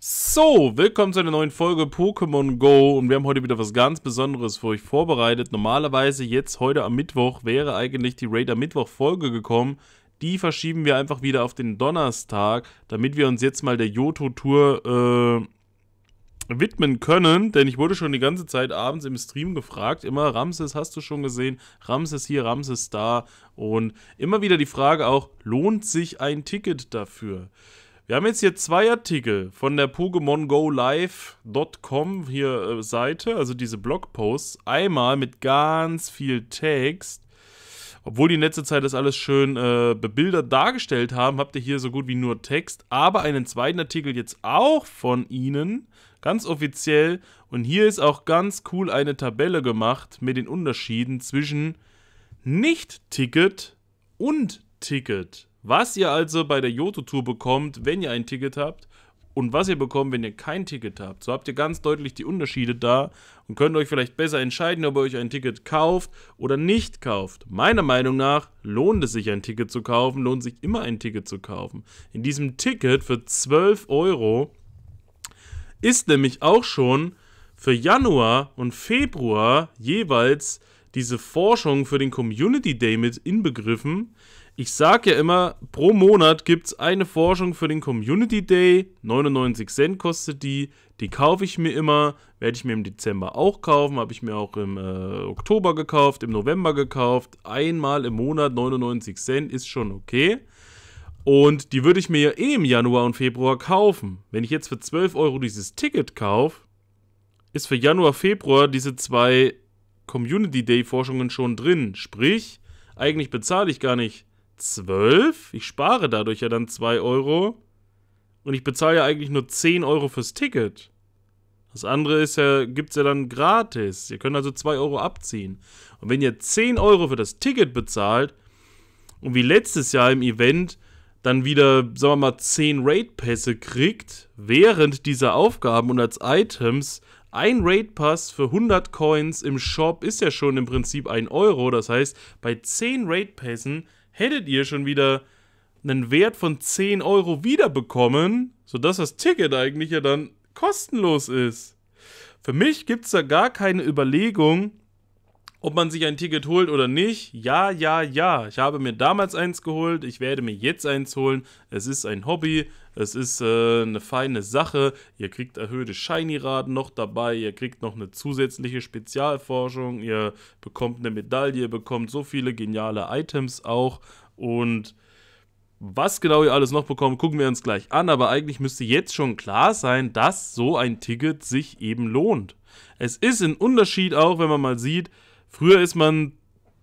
So, willkommen zu einer neuen Folge Pokémon Go und wir haben heute wieder was ganz Besonderes für euch vorbereitet. Normalerweise jetzt heute am Mittwoch wäre eigentlich die Raider Mittwoch Folge gekommen. Die verschieben wir einfach wieder auf den Donnerstag, damit wir uns jetzt mal der Yoto Tour äh, widmen können. Denn ich wurde schon die ganze Zeit abends im Stream gefragt, immer Ramses hast du schon gesehen, Ramses hier, Ramses da und immer wieder die Frage auch, lohnt sich ein Ticket dafür? Wir haben jetzt hier zwei Artikel von der PokemonGoLive.com hier äh, Seite, also diese Blogposts. Einmal mit ganz viel Text. Obwohl die in letzter Zeit das alles schön äh, bebildert dargestellt haben, habt ihr hier so gut wie nur Text. Aber einen zweiten Artikel jetzt auch von ihnen, ganz offiziell. Und hier ist auch ganz cool eine Tabelle gemacht mit den Unterschieden zwischen Nicht-Ticket und Ticket. Was ihr also bei der Joto-Tour bekommt, wenn ihr ein Ticket habt und was ihr bekommt, wenn ihr kein Ticket habt. So habt ihr ganz deutlich die Unterschiede da und könnt euch vielleicht besser entscheiden, ob ihr euch ein Ticket kauft oder nicht kauft. Meiner Meinung nach lohnt es sich ein Ticket zu kaufen, lohnt sich immer ein Ticket zu kaufen. In diesem Ticket für 12 Euro ist nämlich auch schon für Januar und Februar jeweils diese Forschung für den Community Day mit inbegriffen, ich sage ja immer, pro Monat gibt es eine Forschung für den Community Day. 99 Cent kostet die. Die kaufe ich mir immer. Werde ich mir im Dezember auch kaufen. Habe ich mir auch im äh, Oktober gekauft, im November gekauft. Einmal im Monat 99 Cent ist schon okay. Und die würde ich mir ja eh im Januar und Februar kaufen. Wenn ich jetzt für 12 Euro dieses Ticket kaufe, ist für Januar, Februar diese zwei Community Day Forschungen schon drin. Sprich, eigentlich bezahle ich gar nicht 12. Ich spare dadurch ja dann 2 Euro. Und ich bezahle ja eigentlich nur 10 Euro fürs Ticket. Das andere ist ja, gibt es ja dann gratis. Ihr könnt also 2 Euro abziehen. Und wenn ihr 10 Euro für das Ticket bezahlt und wie letztes Jahr im Event dann wieder, sagen wir mal, 10 Raid-Pässe kriegt, während dieser Aufgaben und als Items, ein Raid-Pass für 100 Coins im Shop ist ja schon im Prinzip 1 Euro. Das heißt, bei 10 Raid-Pässen hättet ihr schon wieder einen Wert von 10 Euro wiederbekommen, sodass das Ticket eigentlich ja dann kostenlos ist. Für mich gibt es da gar keine Überlegung, ob man sich ein Ticket holt oder nicht, ja, ja, ja. Ich habe mir damals eins geholt, ich werde mir jetzt eins holen. Es ist ein Hobby, es ist äh, eine feine Sache. Ihr kriegt erhöhte Shiny-Raten noch dabei, ihr kriegt noch eine zusätzliche Spezialforschung, ihr bekommt eine Medaille, ihr bekommt so viele geniale Items auch. Und was genau ihr alles noch bekommt, gucken wir uns gleich an. Aber eigentlich müsste jetzt schon klar sein, dass so ein Ticket sich eben lohnt. Es ist ein Unterschied auch, wenn man mal sieht, Früher ist man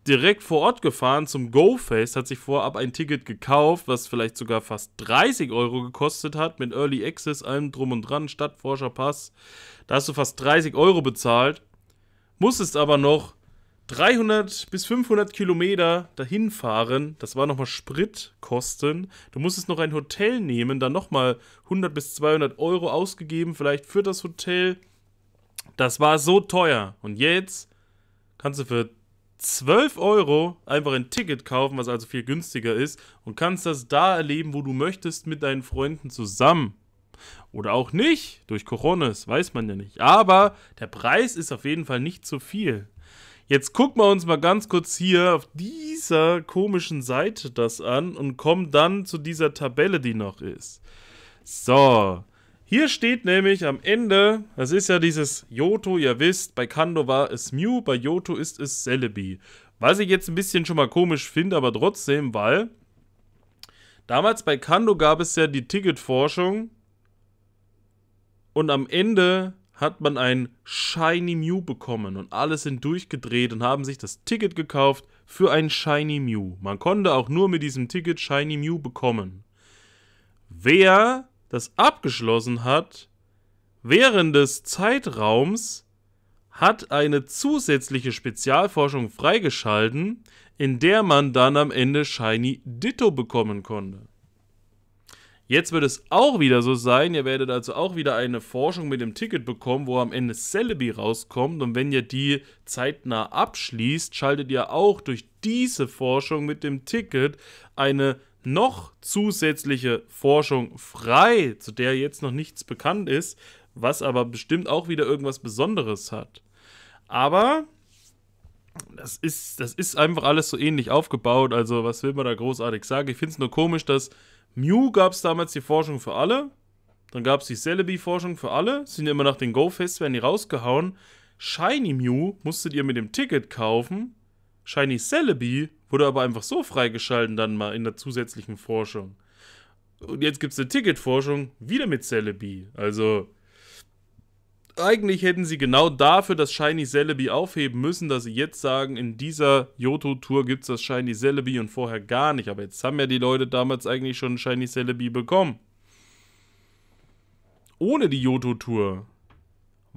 direkt vor Ort gefahren zum GoFest, hat sich vorab ein Ticket gekauft, was vielleicht sogar fast 30 Euro gekostet hat, mit Early Access, allem drum und dran, Stadtforscherpass. Da hast du fast 30 Euro bezahlt, musstest aber noch 300 bis 500 Kilometer dahin fahren. Das war nochmal Spritkosten. Du musstest noch ein Hotel nehmen, dann nochmal 100 bis 200 Euro ausgegeben, vielleicht für das Hotel. Das war so teuer. Und jetzt kannst du für 12 Euro einfach ein Ticket kaufen, was also viel günstiger ist, und kannst das da erleben, wo du möchtest, mit deinen Freunden zusammen. Oder auch nicht, durch Coronas, weiß man ja nicht. Aber der Preis ist auf jeden Fall nicht zu viel. Jetzt gucken wir uns mal ganz kurz hier auf dieser komischen Seite das an und kommen dann zu dieser Tabelle, die noch ist. So, hier steht nämlich am Ende, das ist ja dieses Yoto, ihr wisst, bei Kando war es Mew, bei Yoto ist es Celebi. Was ich jetzt ein bisschen schon mal komisch finde, aber trotzdem, weil damals bei Kando gab es ja die Ticketforschung und am Ende hat man ein Shiny Mew bekommen und alle sind durchgedreht und haben sich das Ticket gekauft für ein Shiny Mew. Man konnte auch nur mit diesem Ticket Shiny Mew bekommen. Wer das abgeschlossen hat, während des Zeitraums hat eine zusätzliche Spezialforschung freigeschalten, in der man dann am Ende Shiny Ditto bekommen konnte. Jetzt wird es auch wieder so sein, ihr werdet also auch wieder eine Forschung mit dem Ticket bekommen, wo am Ende Celebi rauskommt und wenn ihr die zeitnah abschließt, schaltet ihr auch durch diese Forschung mit dem Ticket eine noch zusätzliche Forschung frei, zu der jetzt noch nichts bekannt ist, was aber bestimmt auch wieder irgendwas Besonderes hat. Aber das ist, das ist einfach alles so ähnlich aufgebaut. Also, was will man da großartig sagen? Ich finde es nur komisch, dass Mew gab es damals die Forschung für alle. Dann gab es die Celebi-Forschung für alle. Sind immer nach den Go-Fest, werden die rausgehauen. Shiny Mew musstet ihr mit dem Ticket kaufen. Shiny Celebi wurde aber einfach so freigeschalten dann mal in der zusätzlichen Forschung. Und jetzt gibt es eine Ticketforschung wieder mit Celebi. Also eigentlich hätten sie genau dafür das Shiny Celebi aufheben müssen, dass sie jetzt sagen, in dieser yoto tour gibt es das Shiny Celebi und vorher gar nicht. Aber jetzt haben ja die Leute damals eigentlich schon ein Shiny Celebi bekommen. Ohne die yoto tour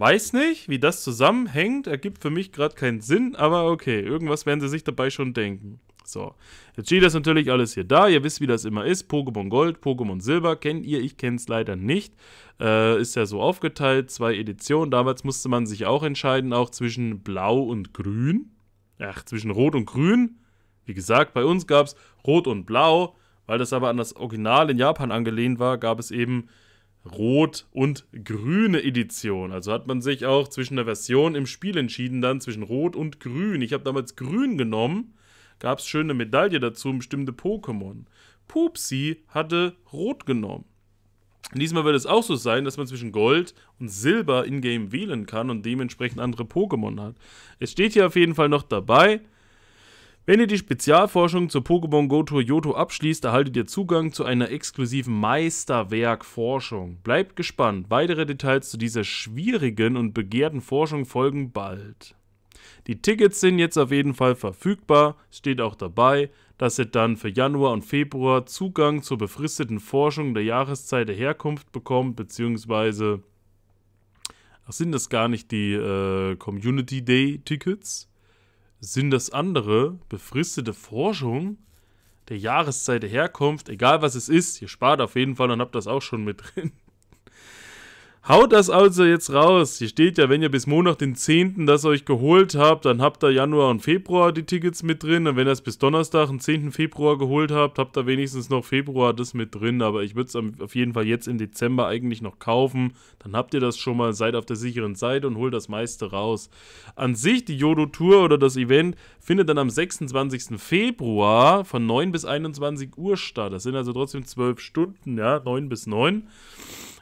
Weiß nicht, wie das zusammenhängt, ergibt für mich gerade keinen Sinn, aber okay, irgendwas werden sie sich dabei schon denken. So, jetzt steht das natürlich alles hier da, ihr wisst, wie das immer ist, Pokémon Gold, Pokémon Silber, kennt ihr, ich kenne es leider nicht, äh, ist ja so aufgeteilt, zwei Editionen, damals musste man sich auch entscheiden, auch zwischen Blau und Grün, ach, zwischen Rot und Grün, wie gesagt, bei uns gab es Rot und Blau, weil das aber an das Original in Japan angelehnt war, gab es eben Rot- und Grüne Edition. Also hat man sich auch zwischen der Version im Spiel entschieden, dann zwischen Rot und Grün. Ich habe damals Grün genommen, gab es schöne Medaille dazu, bestimmte Pokémon. Pupsi hatte Rot genommen. Diesmal wird es auch so sein, dass man zwischen Gold und Silber in-game wählen kann und dementsprechend andere Pokémon hat. Es steht hier auf jeden Fall noch dabei, wenn ihr die Spezialforschung zur Pokémon Go Tour Yoto abschließt, erhaltet ihr Zugang zu einer exklusiven Meisterwerk-Forschung. Bleibt gespannt, weitere Details zu dieser schwierigen und begehrten Forschung folgen bald. Die Tickets sind jetzt auf jeden Fall verfügbar, steht auch dabei, dass ihr dann für Januar und Februar Zugang zur befristeten Forschung der Jahreszeit der Herkunft bekommt, beziehungsweise ach, sind das gar nicht die äh, Community Day Tickets? Sinn das andere, befristete Forschung der Jahreszeit der Herkunft, egal was es ist, ihr spart auf jeden Fall und habt das auch schon mit drin. Haut das also jetzt raus. Hier steht ja, wenn ihr bis Montag den 10. das euch geholt habt, dann habt ihr Januar und Februar die Tickets mit drin. Und wenn ihr es bis Donnerstag, den 10. Februar geholt habt, habt ihr wenigstens noch Februar das mit drin. Aber ich würde es auf jeden Fall jetzt im Dezember eigentlich noch kaufen. Dann habt ihr das schon mal, seid auf der sicheren Seite und holt das meiste raus. An sich, die Jodo-Tour oder das Event findet dann am 26. Februar von 9 bis 21 Uhr statt. Das sind also trotzdem 12 Stunden, ja, 9 bis 9.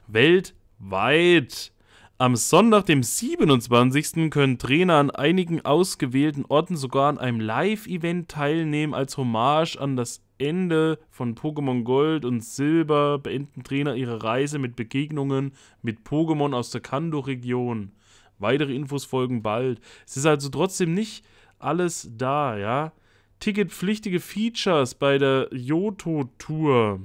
Welt Weit. Am Sonntag, dem 27. können Trainer an einigen ausgewählten Orten sogar an einem Live-Event teilnehmen als Hommage an das Ende von Pokémon Gold und Silber beenden Trainer ihre Reise mit Begegnungen mit Pokémon aus der kando region Weitere Infos folgen bald. Es ist also trotzdem nicht alles da, ja? Ticketpflichtige Features bei der Yoto-Tour.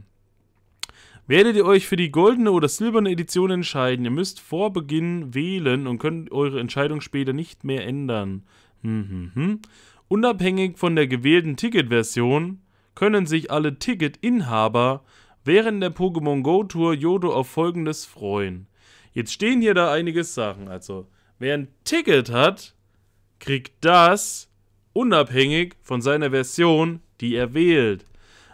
Werdet ihr euch für die goldene oder silberne Edition entscheiden? Ihr müsst vor Beginn wählen und könnt eure Entscheidung später nicht mehr ändern. Hm, hm, hm. Unabhängig von der gewählten Ticketversion können sich alle Ticketinhaber während der Pokémon Go Tour Yodo auf folgendes freuen. Jetzt stehen hier da einige Sachen. Also, wer ein Ticket hat, kriegt das unabhängig von seiner Version, die er wählt.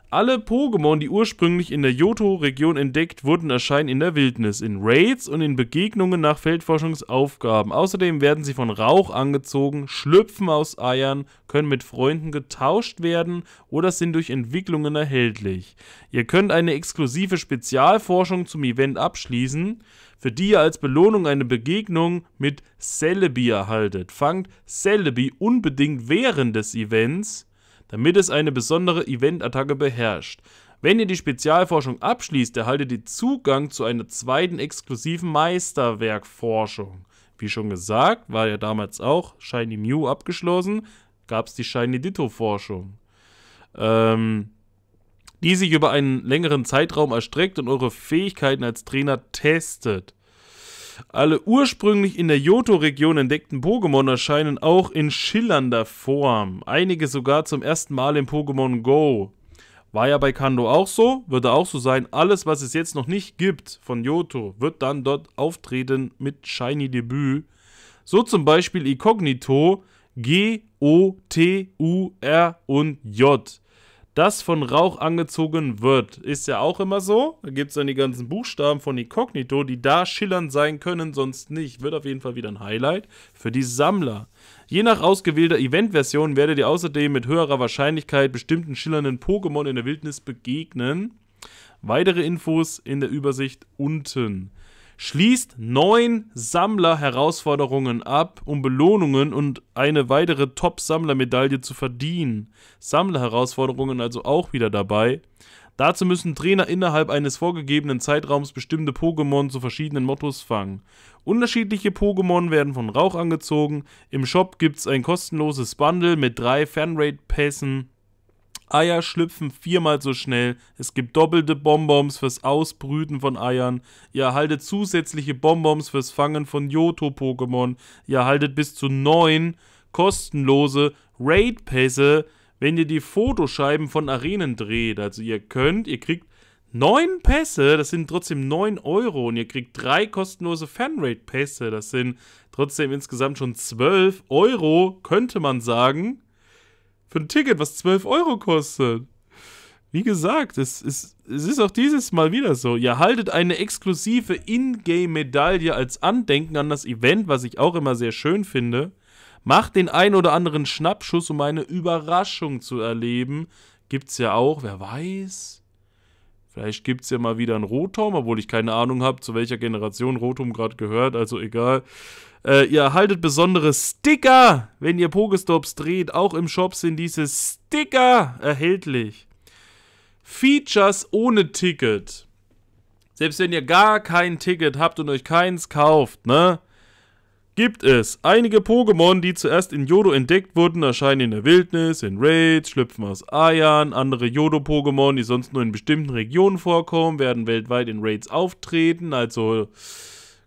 Alle Pokémon, die ursprünglich in der Johto-Region entdeckt wurden, erscheinen in der Wildnis, in Raids und in Begegnungen nach Feldforschungsaufgaben. Außerdem werden sie von Rauch angezogen, schlüpfen aus Eiern, können mit Freunden getauscht werden oder sind durch Entwicklungen erhältlich. Ihr könnt eine exklusive Spezialforschung zum Event abschließen, für die ihr als Belohnung eine Begegnung mit Celebi erhaltet. Fangt Celebi unbedingt während des Events damit es eine besondere Event-Attacke beherrscht. Wenn ihr die Spezialforschung abschließt, erhaltet ihr Zugang zu einer zweiten exklusiven Meisterwerkforschung. Wie schon gesagt, war ja damals auch Shiny Mew abgeschlossen, gab es die Shiny Ditto-Forschung. Ähm, die sich über einen längeren Zeitraum erstreckt und eure Fähigkeiten als Trainer testet. Alle ursprünglich in der Johto-Region entdeckten Pokémon erscheinen auch in schillernder Form. Einige sogar zum ersten Mal in Pokémon Go. War ja bei Kando auch so, würde auch so sein. Alles, was es jetzt noch nicht gibt von Johto, wird dann dort auftreten mit Shiny Debüt. So zum Beispiel Incognito, G, O, T, U, R und J das von Rauch angezogen wird. Ist ja auch immer so. Da gibt es dann die ganzen Buchstaben von Incognito, die da schillernd sein können, sonst nicht. Wird auf jeden Fall wieder ein Highlight für die Sammler. Je nach ausgewählter Event-Version werdet ihr außerdem mit höherer Wahrscheinlichkeit bestimmten schillernden Pokémon in der Wildnis begegnen. Weitere Infos in der Übersicht unten schließt neun Sammler-Herausforderungen ab, um Belohnungen und eine weitere Top-Sammler-Medaille zu verdienen. Sammler-Herausforderungen also auch wieder dabei. Dazu müssen Trainer innerhalb eines vorgegebenen Zeitraums bestimmte Pokémon zu verschiedenen Mottos fangen. Unterschiedliche Pokémon werden von Rauch angezogen. Im Shop gibt es ein kostenloses Bundle mit drei Fanrate-Pässen Eier schlüpfen viermal so schnell. Es gibt doppelte Bonbons fürs Ausbrüten von Eiern. Ihr erhaltet zusätzliche Bonbons fürs Fangen von Yoto-Pokémon. Ihr erhaltet bis zu neun kostenlose Raid-Pässe, wenn ihr die Fotoscheiben von Arenen dreht. Also ihr könnt, ihr kriegt neun Pässe, das sind trotzdem neun Euro und ihr kriegt drei kostenlose fan raid pässe das sind trotzdem insgesamt schon zwölf Euro, könnte man sagen. Für ein Ticket, was 12 Euro kostet. Wie gesagt, es ist, es ist auch dieses Mal wieder so. Ihr haltet eine exklusive Ingame-Medaille als Andenken an das Event, was ich auch immer sehr schön finde. Macht den ein oder anderen Schnappschuss, um eine Überraschung zu erleben. Gibt's ja auch, wer weiß. Vielleicht gibt's ja mal wieder einen Rotom, obwohl ich keine Ahnung habe, zu welcher Generation Rotom gerade gehört, also egal. Äh, ihr erhaltet besondere Sticker, wenn ihr Pokestops dreht. Auch im Shop sind diese Sticker erhältlich. Features ohne Ticket. Selbst wenn ihr gar kein Ticket habt und euch keins kauft, ne? Gibt es einige Pokémon, die zuerst in Jodo entdeckt wurden, erscheinen in der Wildnis, in Raids, schlüpfen aus Eiern. Andere Jodo-Pokémon, die sonst nur in bestimmten Regionen vorkommen, werden weltweit in Raids auftreten. Also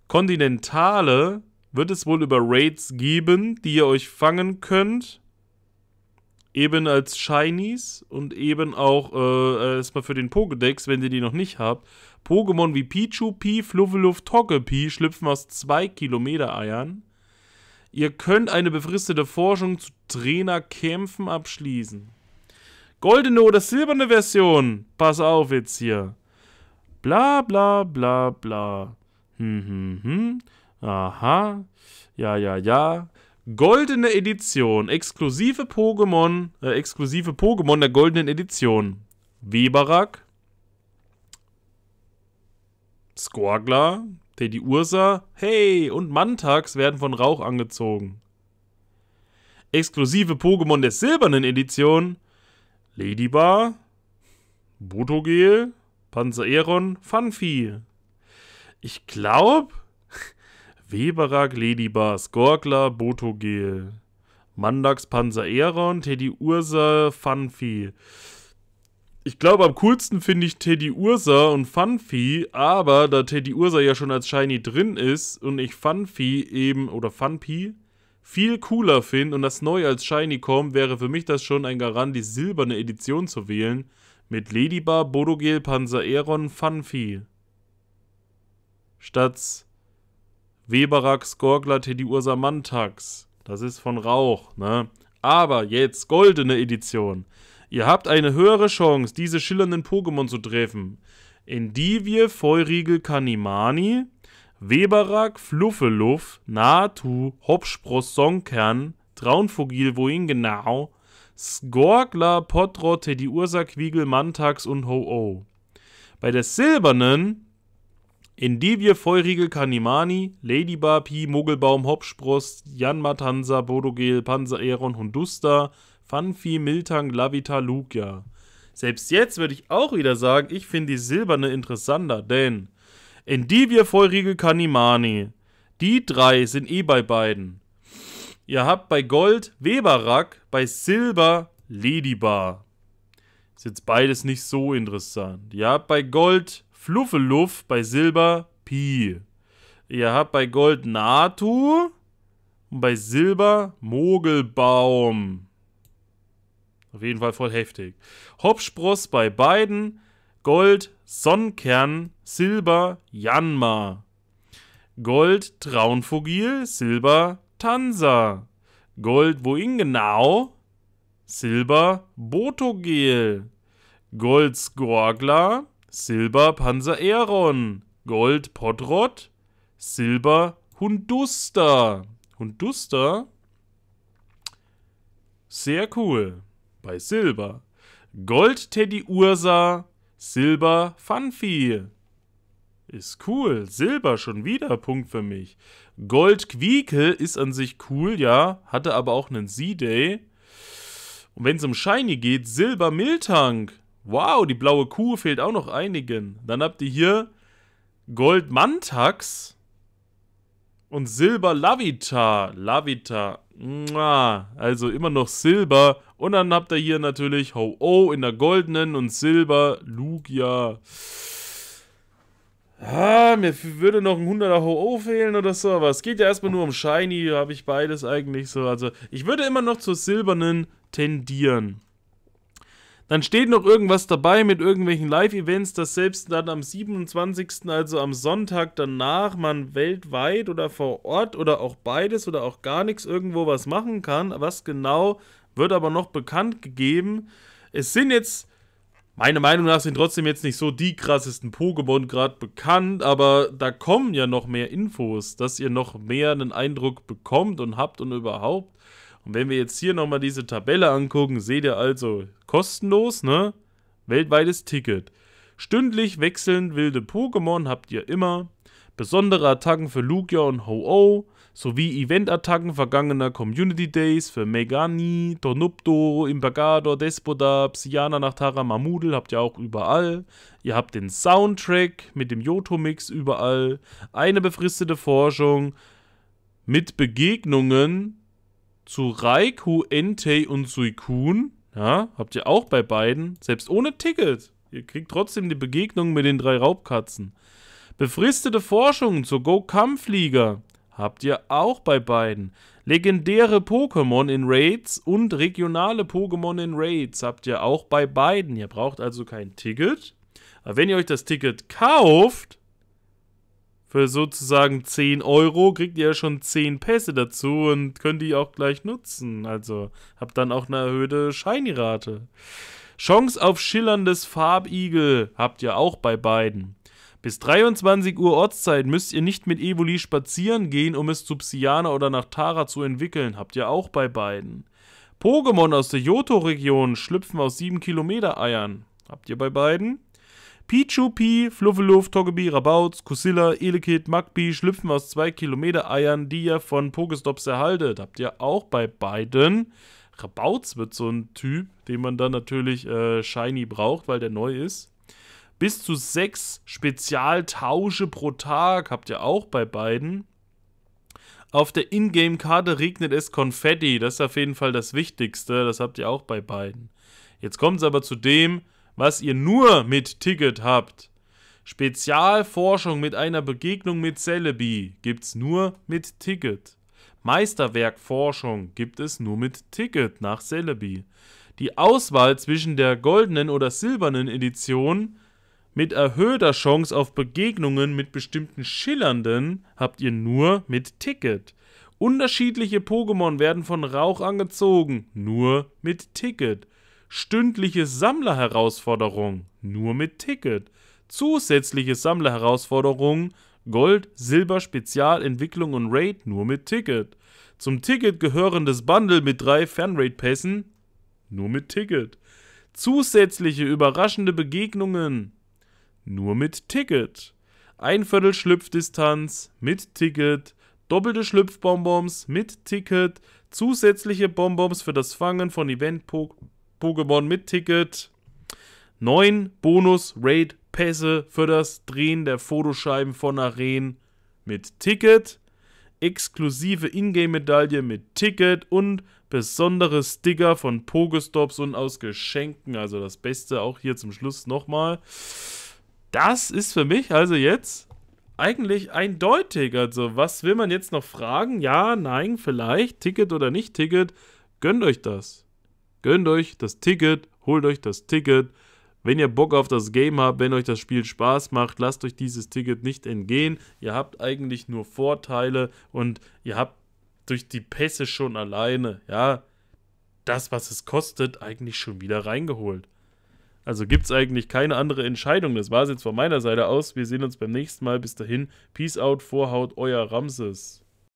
kontinentale wird es wohl über Raids geben, die ihr euch fangen könnt. Eben als Shinies und eben auch äh, äh erstmal für den Pokédex, wenn ihr die noch nicht habt. Pokémon wie Pichu, Pi, Fluffeluff, Togepi schlüpfen aus 2 Kilometer Eiern. Ihr könnt eine befristete Forschung zu Trainerkämpfen abschließen. Goldene oder silberne Version. Pass auf jetzt hier. Bla bla bla bla. Hm, hm, hm. Aha. Ja, ja, ja. Goldene Edition. Exklusive Pokémon. Äh, exklusive Pokémon der goldenen Edition. Weberak. Squagler. Teddy Ursa. Hey, und Mantax werden von Rauch angezogen. Exklusive Pokémon der silbernen Edition. Ladybar. Botogel. Panzer Eron. Funfi. Ich glaube, Weberer, Ladybars, Gorgler, Botogel, Mandax, Panzer Aeron, Teddy Ursa, Funfi. Ich glaube, am coolsten finde ich Teddy Ursa und Funfi, aber da Teddy Ursa ja schon als Shiny drin ist und ich Funfi eben, oder Funpi, viel cooler finde und das neu als Shiny kommt, wäre für mich das schon ein Garant, die silberne Edition zu wählen. Mit Ladybar, Bodogel, Panzer Aeron, Funfi. Statt Weberax, Teddy Ursa Mantax. Das ist von Rauch, ne? Aber jetzt goldene Edition. Ihr habt eine höhere Chance, diese schillernden Pokémon zu treffen. Endivie, Feurigel, Kanimani, Weberak, Fluffeluff, Natu, Hopspross, Songkern, Traunfugil, wohin genau, Skorgler, Potro, Teddy Ursa, Quiegel, Mantax und Ho-Oh. Bei der silbernen Endivie, Feurigel, Kanimani, Ladybar, Pi, Mogelbaum, Hopspross, Janmatansa, Bodogel, Panzer Aeron, Hundusta, Fanfi, Miltang, Lavita, Lugia. Selbst jetzt würde ich auch wieder sagen, ich finde die Silberne interessanter, denn Endivie, Feurigel, Kanimani, die drei sind eh bei beiden. Ihr habt bei Gold Weberack, bei Silber Ladybar. Ist jetzt beides nicht so interessant. Ihr habt bei Gold Fluffeluff, bei Silber Pi. Ihr habt bei Gold Natu und bei Silber Mogelbaum. Auf jeden Fall voll heftig. Hopspross bei beiden. Gold Sonnenkern, Silber Janma. Gold Traunfugil, Silber Tansa. Gold wohin genau? Silber Botogel. Gold Skorgler, Silber Panzer Aeron, Gold Podrod, Silber Hunduster. Hunduster, sehr cool, bei Silber. Gold Teddy Ursa, Silber Funfi. Ist cool. Silber schon wieder Punkt für mich. Gold Quieke ist an sich cool, ja. Hatte aber auch einen Z-Day. Und wenn es um Shiny geht, Silber Miltank. Wow, die blaue Kuh fehlt auch noch einigen. Dann habt ihr hier Goldmantax und Silber Lavita. Lavita. Also immer noch Silber. Und dann habt ihr hier natürlich Ho-Oh in der goldenen und Silber Lugia. Ah, mir würde noch ein 100er Ho-Oh fehlen oder so, aber es geht ja erstmal nur um Shiny, habe ich beides eigentlich so. Also ich würde immer noch zur silbernen tendieren. Dann steht noch irgendwas dabei mit irgendwelchen Live-Events, dass selbst dann am 27., also am Sonntag danach, man weltweit oder vor Ort oder auch beides oder auch gar nichts irgendwo was machen kann. Was genau wird aber noch bekannt gegeben. Es sind jetzt, meiner Meinung nach, sind trotzdem jetzt nicht so die krassesten Pokémon gerade bekannt, aber da kommen ja noch mehr Infos, dass ihr noch mehr einen Eindruck bekommt und habt und überhaupt. Und wenn wir jetzt hier nochmal diese Tabelle angucken, seht ihr also kostenlos, ne? Weltweites Ticket. Stündlich wechselnd wilde Pokémon habt ihr immer. Besondere Attacken für Lugia und Ho-Oh, sowie Event-Attacken vergangener Community Days für Megani, Tornupto, Impagador, Despoda, Psyana nach Taramamudel habt ihr auch überall. Ihr habt den Soundtrack mit dem Yoto-Mix überall. Eine befristete Forschung mit Begegnungen zu Raikou, Entei und Suikun. Ja, habt ihr auch bei beiden, selbst ohne Ticket. Ihr kriegt trotzdem die Begegnung mit den drei Raubkatzen. Befristete Forschungen zur Go-Kampfflieger habt ihr auch bei beiden. Legendäre Pokémon in Raids und regionale Pokémon in Raids habt ihr auch bei beiden. Ihr braucht also kein Ticket. Aber wenn ihr euch das Ticket kauft, für sozusagen 10 Euro kriegt ihr ja schon 10 Pässe dazu und könnt die auch gleich nutzen. Also habt dann auch eine erhöhte Shiny-Rate. Chance auf schillerndes Farbigel habt ihr auch bei beiden. Bis 23 Uhr Ortszeit müsst ihr nicht mit Evoli spazieren gehen, um es zu Psyana oder nach Tara zu entwickeln. Habt ihr auch bei beiden. Pokémon aus der joto region schlüpfen aus 7 Kilometer Eiern. Habt ihr bei beiden? Pichu, Pi, Fluffeluf, Togebi, Rabauz, Kusilla, Elekid, Magbi schlüpfen aus 2 Kilometer Eiern, die ihr von Pokestops erhaltet. Habt ihr auch bei beiden. Rabauz wird so ein Typ, den man dann natürlich äh, shiny braucht, weil der neu ist. Bis zu sechs Spezialtausche pro Tag habt ihr auch bei beiden. Auf der Ingame-Karte regnet es Konfetti. Das ist auf jeden Fall das Wichtigste. Das habt ihr auch bei beiden. Jetzt kommt es aber zu dem, was ihr nur mit Ticket habt. Spezialforschung mit einer Begegnung mit Celebi gibt's nur mit Ticket. Meisterwerkforschung gibt es nur mit Ticket nach Celebi. Die Auswahl zwischen der goldenen oder silbernen Edition mit erhöhter Chance auf Begegnungen mit bestimmten Schillernden habt ihr nur mit Ticket. Unterschiedliche Pokémon werden von Rauch angezogen, nur mit Ticket stündliche Sammlerherausforderung nur mit Ticket, zusätzliche Sammlerherausforderungen Gold, Silber, Spezial, Entwicklung und Raid nur mit Ticket. Zum Ticket gehörendes Bundle mit drei fernraid pässen nur mit Ticket. Zusätzliche überraschende Begegnungen nur mit Ticket. Ein Viertel Schlüpfdistanz mit Ticket. Doppelte Schlüpfbonbons mit Ticket. Zusätzliche Bonbons für das Fangen von Event-Pokémon. Pokémon mit Ticket. Neun Bonus-Raid-Pässe für das Drehen der Fotoscheiben von Arenen mit Ticket. Exklusive Ingame-Medaille mit Ticket und besondere Sticker von Pokestops und aus Geschenken. Also das Beste auch hier zum Schluss nochmal. Das ist für mich also jetzt eigentlich eindeutig. Also was will man jetzt noch fragen? Ja, nein, vielleicht, Ticket oder nicht Ticket. Gönnt euch das. Gönnt euch das Ticket, holt euch das Ticket. Wenn ihr Bock auf das Game habt, wenn euch das Spiel Spaß macht, lasst euch dieses Ticket nicht entgehen. Ihr habt eigentlich nur Vorteile und ihr habt durch die Pässe schon alleine, ja, das, was es kostet, eigentlich schon wieder reingeholt. Also gibt es eigentlich keine andere Entscheidung. Das war es jetzt von meiner Seite aus. Wir sehen uns beim nächsten Mal. Bis dahin, Peace out, Vorhaut, euer Ramses.